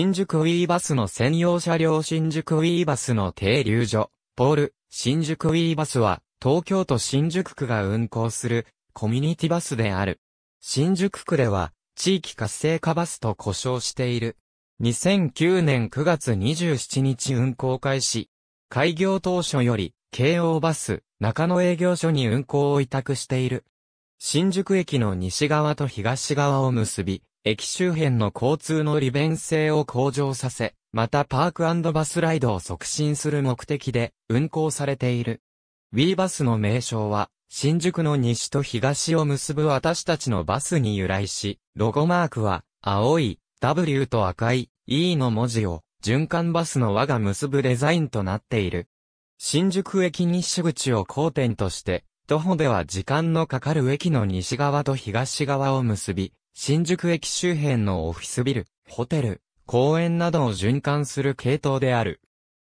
新宿ウィーバスの専用車両新宿ウィーバスの停留所、ポール、新宿ウィーバスは、東京都新宿区が運行する、コミュニティバスである。新宿区では、地域活性化バスと呼称している。2009年9月27日運行開始。開業当初より、京王バス、中野営業所に運行を委託している。新宿駅の西側と東側を結び、駅周辺の交通の利便性を向上させ、またパークバスライドを促進する目的で運行されている。WE バスの名称は、新宿の西と東を結ぶ私たちのバスに由来し、ロゴマークは、青い、W と赤い、E の文字を、循環バスの輪が結ぶデザインとなっている。新宿駅西口を交点として、徒歩では時間のかかる駅の西側と東側を結び、新宿駅周辺のオフィスビル、ホテル、公園などを循環する系統である。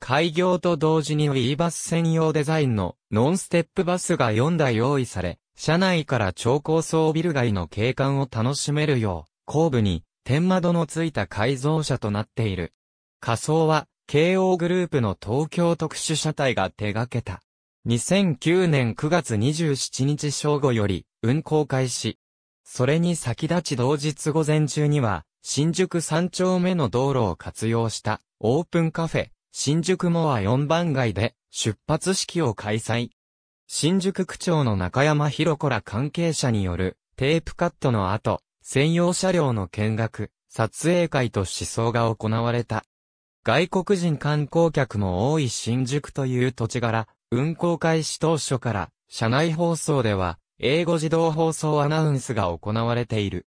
開業と同時に E バス専用デザインのノンステップバスが4台用意され、車内から超高層ビル街の景観を楽しめるよう、後部に天窓のついた改造車となっている。仮想は、慶応グループの東京特殊車体が手掛けた。2009年9月27日正午より運行開始。それに先立ち同日午前中には、新宿三丁目の道路を活用したオープンカフェ、新宿モア4番街で出発式を開催。新宿区長の中山博子ら関係者によるテープカットの後、専用車両の見学、撮影会と思想が行われた。外国人観光客も多い新宿という土地柄、運行開始当初から、車内放送では、英語自動放送アナウンスが行われている。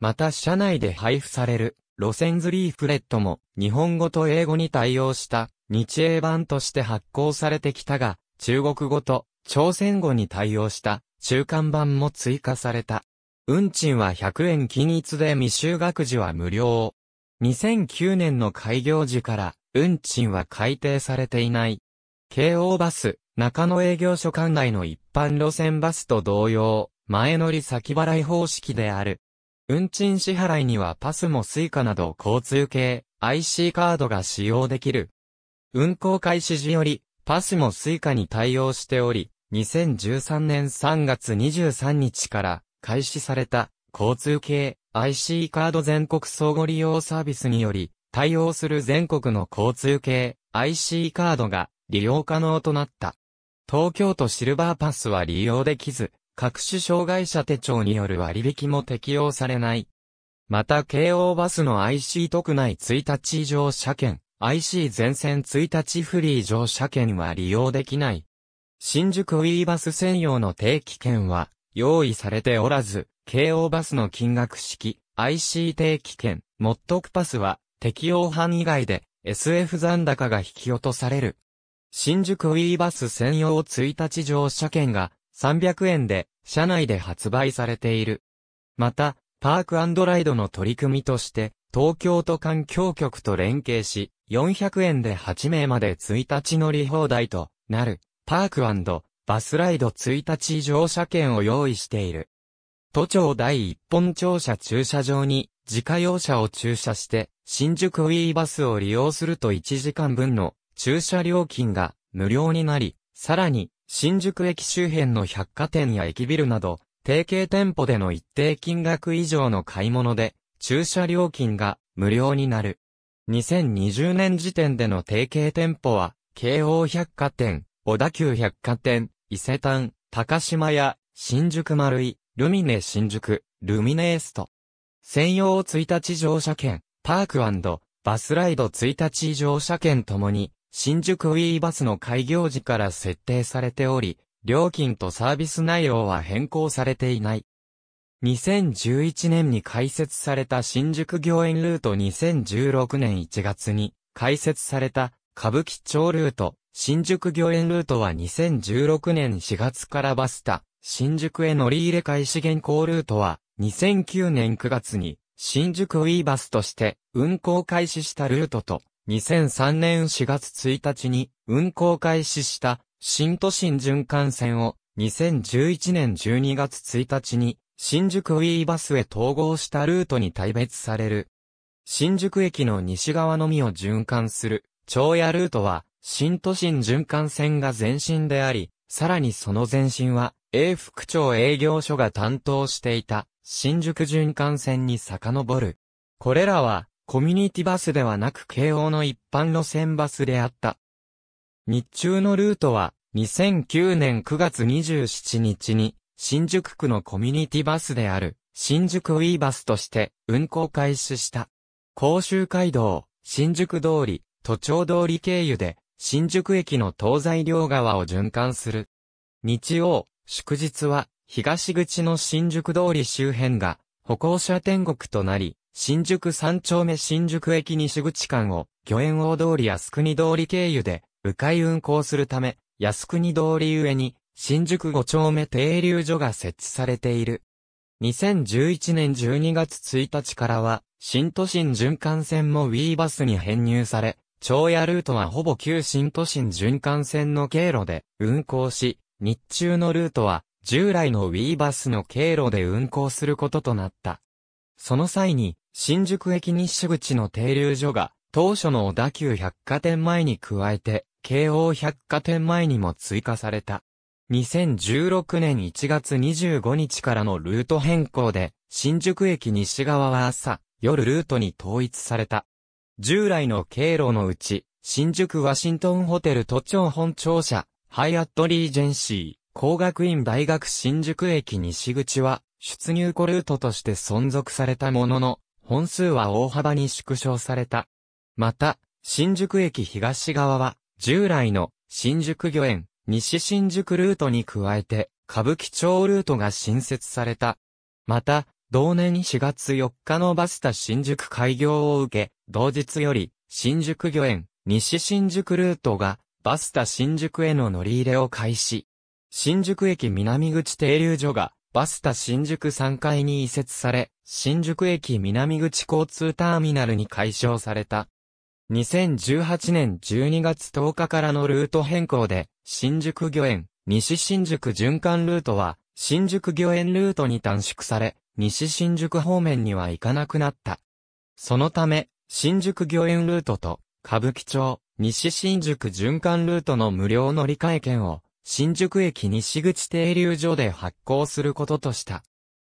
また社内で配布される路線ズリーフレットも日本語と英語に対応した日英版として発行されてきたが、中国語と朝鮮語に対応した中間版も追加された。運賃は100円均一で未就学児は無料。2009年の開業時から運賃は改定されていない。京王バス、中野営業所管内の一般路線バスと同様、前乗り先払い方式である。運賃支払いにはパスもスイカなど交通系 IC カードが使用できる。運行開始時より、パスもスイカに対応しており、2013年3月23日から開始された交通系 IC カード全国相互利用サービスにより、対応する全国の交通系 IC カードが利用可能となった。東京都シルバーパスは利用できず、各種障害者手帳による割引も適用されない。また、京王バスの IC 特内1日乗車券、IC 全線1日フリー乗車券は利用できない。新宿ウィーバス専用の定期券は用意されておらず、京王バスの金額式、IC 定期券、モットクパスは適用範囲外で SF 残高が引き落とされる新宿ウィーバス専用1日乗車券が300円で車内で発売されている。また、パークライドの取り組みとして、東京都環境局と連携し、400円で8名まで1日乗り放題となる、パークバスライド1日乗車券を用意している。都庁第一本庁舎駐車場に自家用車を駐車して、新宿ウィーバスを利用すると1時間分の駐車料金が無料になり、さらに、新宿駅周辺の百貨店や駅ビルなど、提携店舗での一定金額以上の買い物で、駐車料金が無料になる。2020年時点での提携店舗は、京王百貨店、小田急百貨店、伊勢丹、高島屋、新宿丸井、ルミネ新宿、ルミネエスト。専用1日乗車券、パークバスライド1日乗車券ともに、新宿ウィーバスの開業時から設定されており、料金とサービス内容は変更されていない。2011年に開設された新宿御苑ルート2016年1月に開設された歌舞伎町ルート、新宿御苑ルートは2016年4月からバスタ、新宿へ乗り入れ開始現行ルートは2009年9月に新宿ウィーバスとして運行開始したルートと2003年4月1日に運行開始した新都心循環線を2011年12月1日に新宿ウィーバスへ統合したルートに大別される。新宿駅の西側のみを循環する長野ルートは新都心循環線が前身であり、さらにその前身は永福町営業所が担当していた新宿循環線に遡る。これらはコミュニティバスではなく慶応の一般路線バスであった。日中のルートは、2009年9月27日に、新宿区のコミュニティバスである、新宿ウィーバスとして運行開始した。甲州街道、新宿通り、都庁通り経由で、新宿駅の東西両側を循環する。日曜、祝日は、東口の新宿通り周辺が、歩行者天国となり、新宿三丁目新宿駅西口間を、御苑大通り靖国通り経由で、迂回運行するため、靖国通り上に、新宿五丁目停留所が設置されている。2011年12月1日からは、新都心循環線も w ーバスに編入され、長野ルートはほぼ旧新都心循環線の経路で運行し、日中のルートは従来の w ーバスの経路で運行することとなった。その際に、新宿駅西口の停留所が、当初の小田急百貨店前に加えて、京王百貨店前にも追加された。2016年1月25日からのルート変更で、新宿駅西側は朝、夜ルートに統一された。従来の経路のうち、新宿ワシントンホテル都庁本庁舎、ハイアットリージェンシー、工学院大学新宿駅西口は、出入庫ルートとして存続されたものの、本数は大幅に縮小された。また、新宿駅東側は、従来の新宿御苑、西新宿ルートに加えて、歌舞伎町ルートが新設された。また、同年4月4日のバスタ新宿開業を受け、同日より、新宿御苑、西新宿ルートが、バスタ新宿への乗り入れを開始。新宿駅南口停留所が、バスタ新宿3階に移設され、新宿駅南口交通ターミナルに解消された。2018年12月10日からのルート変更で、新宿御苑、西新宿循環ルートは、新宿御苑ルートに短縮され、西新宿方面には行かなくなった。そのため、新宿御苑ルートと、歌舞伎町、西新宿循環ルートの無料乗り換え券を、新宿駅西口停留所で発行することとした。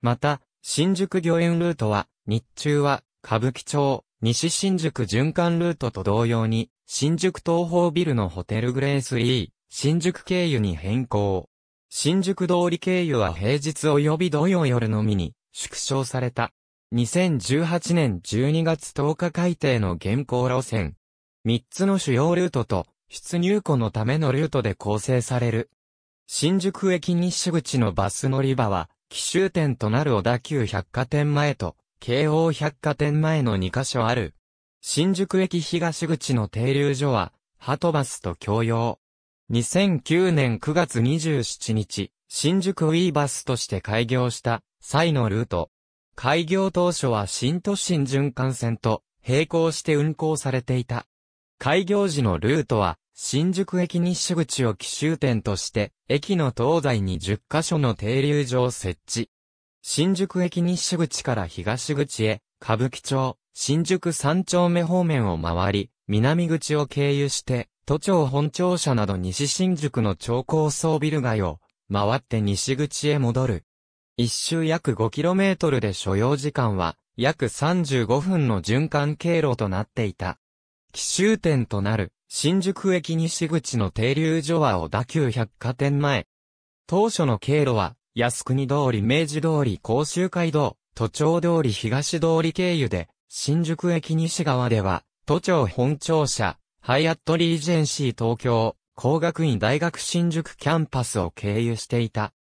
また、新宿御苑ルートは、日中は、歌舞伎町、西新宿循環ルートと同様に、新宿東方ビルのホテルグレース E、新宿経由に変更。新宿通り経由は平日及び土曜夜のみに、縮小された。2018年12月10日改定の現行路線。3つの主要ルートと出入庫のためのルートで構成される。新宿駅西口のバス乗り場は、奇襲点となる小田急百貨店前と、京王百貨店前の2カ所ある。新宿駅東口の停留所は、ハトバスと共用。2009年9月27日、新宿ウィーバスとして開業した際のルート。開業当初は新都心循環線と並行して運行されていた。開業時のルートは、新宿駅西口を奇襲点として、駅の東西に10カ所の停留所を設置。新宿駅西口から東口へ、歌舞伎町、新宿三丁目方面を回り、南口を経由して、都庁本庁舎など西新宿の超高層ビル街を、回って西口へ戻る。一周約 5km で所要時間は、約35分の循環経路となっていた。奇襲点となる新宿駅西口の停留所は小田急百貨店前。当初の経路は靖国通り明治通り甲州街道、都庁通り東通り経由で、新宿駅西側では、都庁本庁舎、ハイアットリージェンシー東京、工学院大学新宿キャンパスを経由していた。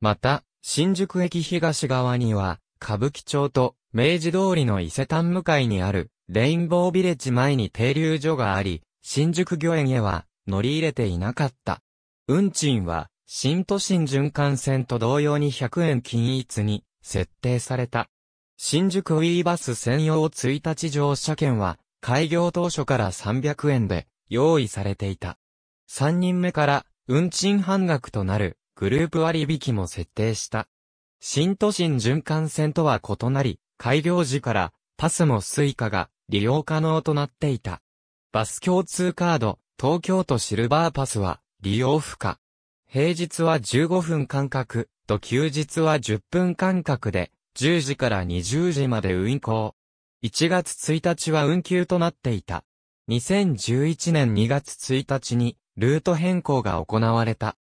また、新宿駅東側には、歌舞伎町と明治通りの伊勢丹向かいにある、レインボービレッジ前に停留所があり、新宿御苑へは乗り入れていなかった。運賃は、新都心循環線と同様に100円均一に設定された。新宿ウィーバス専用1日乗車券は、開業当初から300円で用意されていた。3人目から運賃半額となるグループ割引も設定した。新都心循環線とは異なり、開業時から、パスもスイカが利用可能となっていた。バス共通カード、東京都シルバーパスは利用不可。平日は15分間隔と休日は10分間隔で10時から20時まで運行。1月1日は運休となっていた。2011年2月1日にルート変更が行われた。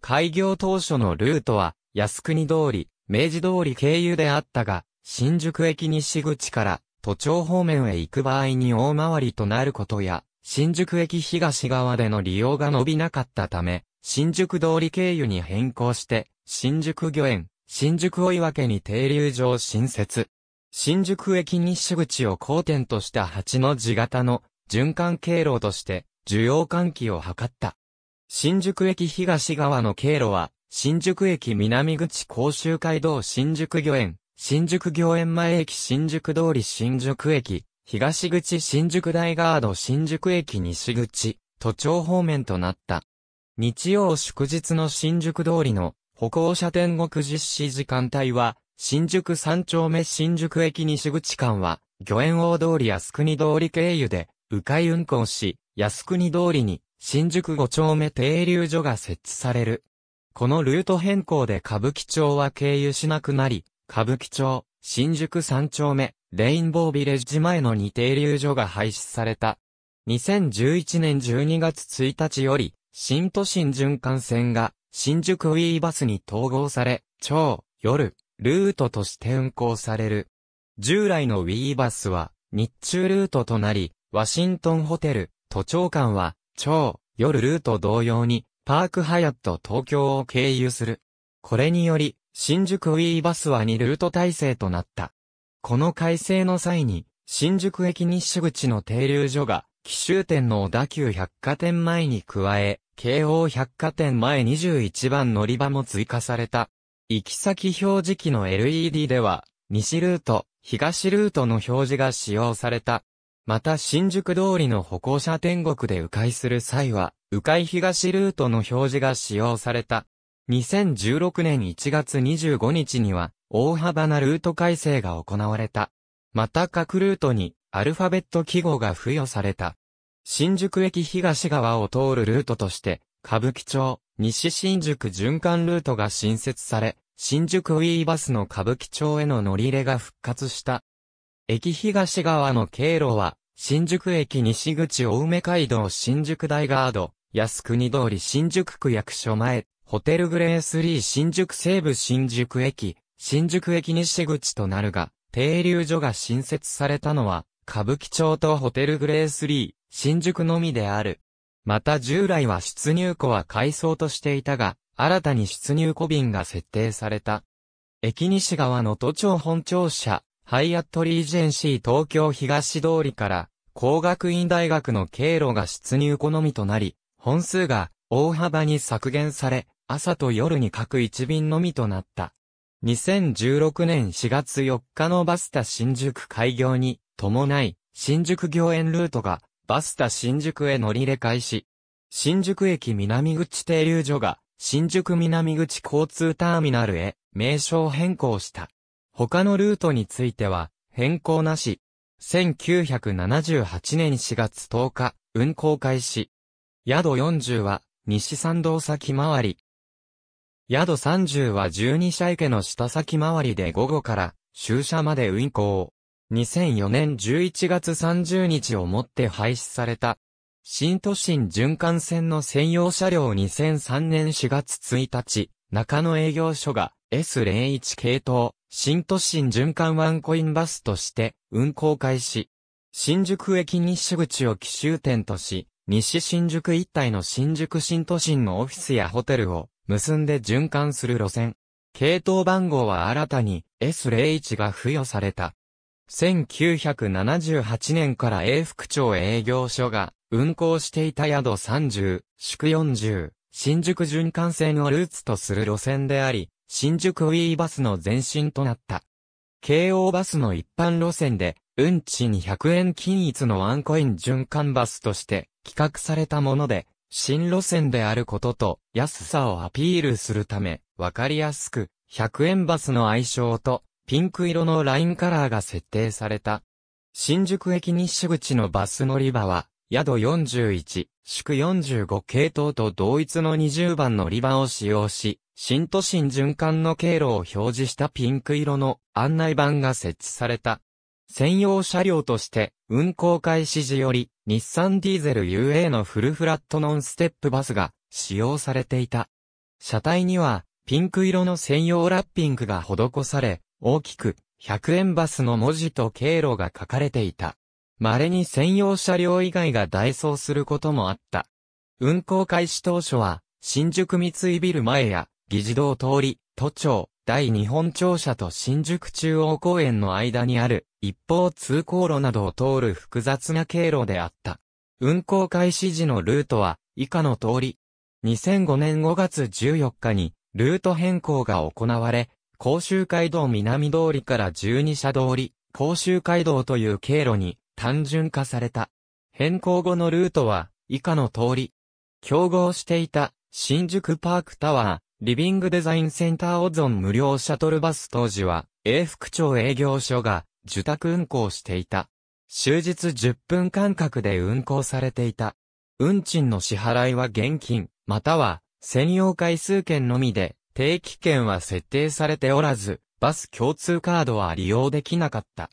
開業当初のルートは靖国通り、明治通り経由であったが、新宿駅西口から都庁方面へ行く場合に大回りとなることや、新宿駅東側での利用が伸びなかったため、新宿通り経由に変更して、新宿御苑、新宿追分に停留場新設。新宿駅西口を交点とした8の字型の循環経路として需要喚起を図った。新宿駅東側の経路は、新宿駅南口甲州街道新宿御苑、新宿御苑前駅新宿通り新宿駅、東口新宿大ガード新宿駅西口、都庁方面となった。日曜祝日の新宿通りの歩行者天国実施時間帯は、新宿三丁目新宿駅西口間は、御苑大通り靖国通り経由で、迂回運行し、靖国通りに、新宿五丁目停留所が設置される。このルート変更で歌舞伎町は経由しなくなり、歌舞伎町、新宿三丁目、レインボービレッジ前の二停留所が廃止された。2011年12月1日より、新都心循環線が、新宿ウィーバスに統合され、超、夜、ルートとして運行される。従来のウィーバスは、日中ルートとなり、ワシントンホテル、都庁間は、超、夜ルート同様に、パークハヤット東京を経由する。これにより、新宿ウィーバスは2ルート体制となった。この改正の際に、新宿駅西口の停留所が、奇襲店の小田急百貨店前に加え、京王百貨店前21番乗り場も追加された。行き先表示器の LED では、西ルート、東ルートの表示が使用された。また新宿通りの歩行者天国で迂回する際は、迂回東ルートの表示が使用された。2016年1月25日には、大幅なルート改正が行われた。また各ルートに、アルファベット記号が付与された。新宿駅東側を通るルートとして、歌舞伎町、西新宿循環ルートが新設され、新宿ウィーバスの歌舞伎町への乗り入れが復活した。駅東側の経路は、新宿駅西口大梅街道新宿大ガード、靖国通り新宿区役所前、ホテルグレースリー新宿西部新宿駅、新宿駅西口となるが、停留所が新設されたのは、歌舞伎町とホテルグレースリー、新宿のみである。また従来は出入庫は改装としていたが、新たに出入庫便が設定された。駅西側の都庁本庁舎、ハイアットリージェンシー東京東通りから、工学院大学の経路が出入庫のみとなり、本数が大幅に削減され、朝と夜に各一便のみとなった。2016年4月4日のバスタ新宿開業に伴い、新宿御苑ルートがバスタ新宿へ乗り入れ開始。新宿駅南口停留所が新宿南口交通ターミナルへ名称変更した。他のルートについては変更なし。1978年4月10日、運行開始。宿40は西参道先回り、宿30は12社池の下先回りで午後から終社まで運行。2004年11月30日をもって廃止された。新都心循環線の専用車両2003年4月1日、中野営業所が S01 系統、新都心循環ワンコインバスとして運行開始。新宿駅西口を奇襲点とし、西新宿一帯の新宿新都心のオフィスやホテルを結んで循環する路線。系統番号は新たに S01 が付与された。1978年から A 副町営業所が運行していた宿30、宿40、新宿循環線をルーツとする路線であり、新宿ウィーバスの前身となった。京王バスの一般路線で、運賃100円均一のワンコイン循環バスとして企画されたもので、新路線であることと安さをアピールするため、わかりやすく、100円バスの愛称とピンク色のラインカラーが設定された。新宿駅西口のバス乗り場は、宿41、宿45系統と同一の20番乗り場を使用し、新都心循環の経路を表示したピンク色の案内板が設置された。専用車両として運行開始時より日産ディーゼル UA のフルフラットノンステップバスが使用されていた。車体にはピンク色の専用ラッピングが施され、大きく100円バスの文字と経路が書かれていた。稀に専用車両以外が代走することもあった。運行開始当初は、新宿三井ビル前や、議事堂通り、都庁、大日本庁舎と新宿中央公園の間にある一方通行路などを通る複雑な経路であった。運行開始時のルートは以下の通り。2005年5月14日にルート変更が行われ、甲州街道南通りから12車通り、甲州街道という経路に単純化された。変更後のルートは以下の通り。競合していた新宿パークタワー、リビングデザインセンターオゾン無料シャトルバス当時は、英福町営業所が受託運行していた。終日10分間隔で運行されていた。運賃の支払いは現金、または専用回数券のみで、定期券は設定されておらず、バス共通カードは利用できなかった。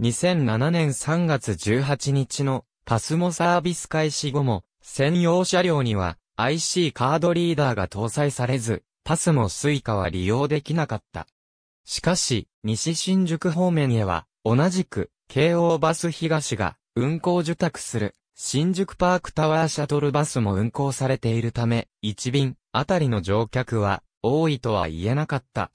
2007年3月18日のパスモサービス開始後も、専用車両には IC カードリーダーが搭載されず、パスも Suica は利用できなかった。しかし、西新宿方面へは、同じく、京王バス東が運行受託する、新宿パークタワーシャトルバスも運行されているため、1便あたりの乗客は多いとは言えなかった。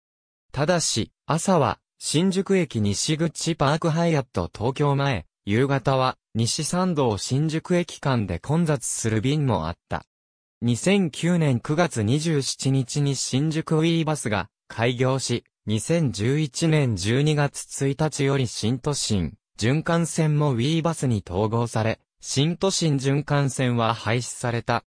ただし、朝は新宿駅西口パークハイアット東京前、夕方は西参道新宿駅間で混雑する便もあった。2009年9月27日に新宿ウィーバスが開業し、2011年12月1日より新都心、循環線もウィーバスに統合され、新都心循環線は廃止された。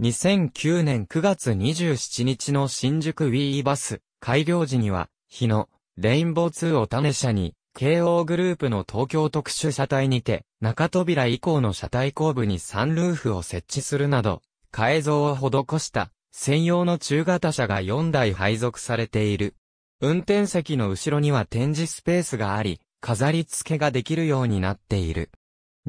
2009年9月27日の新宿ウィーバス開業時には、日のレインボー2を種社に、慶応グループの東京特殊車体にて、中扉以降の車体後部にサンルーフを設置するなど、改造を施した専用の中型車が4台配属されている。運転席の後ろには展示スペースがあり、飾り付けができるようになっている。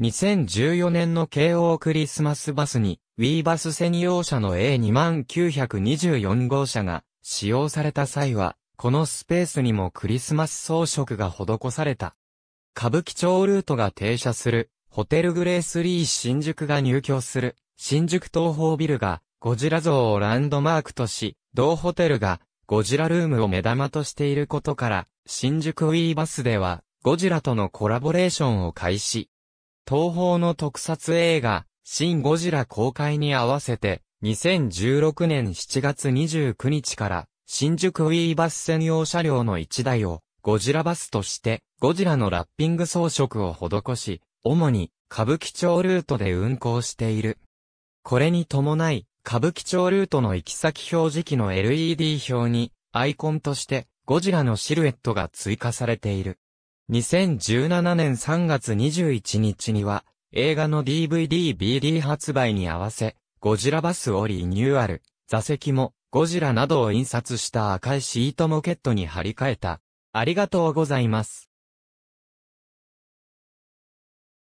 2014年の京王クリスマスバスに、ウィーバス専用車の A2924 号車が使用された際は、このスペースにもクリスマス装飾が施された。歌舞伎町ルートが停車する、ホテルグレースリー新宿が入居する、新宿東宝ビルが、ゴジラ像をランドマークとし、同ホテルが、ゴジラルームを目玉としていることから、新宿ウィーバスでは、ゴジラとのコラボレーションを開始。東宝の特撮映画、新ゴジラ公開に合わせて、2016年7月29日から、新宿ウィーバス専用車両の1台を、ゴジラバスとして、ゴジラのラッピング装飾を施し、主に、歌舞伎町ルートで運行している。これに伴い、歌舞伎町ルートの行き先表示器の LED 表に、アイコンとして、ゴジラのシルエットが追加されている。2017年3月21日には、映画の DVD、BD 発売に合わせ、ゴジラバスをリニューアル、座席も、ゴジラなどを印刷した赤いシートモケットに張り替えた。ありがとうございます。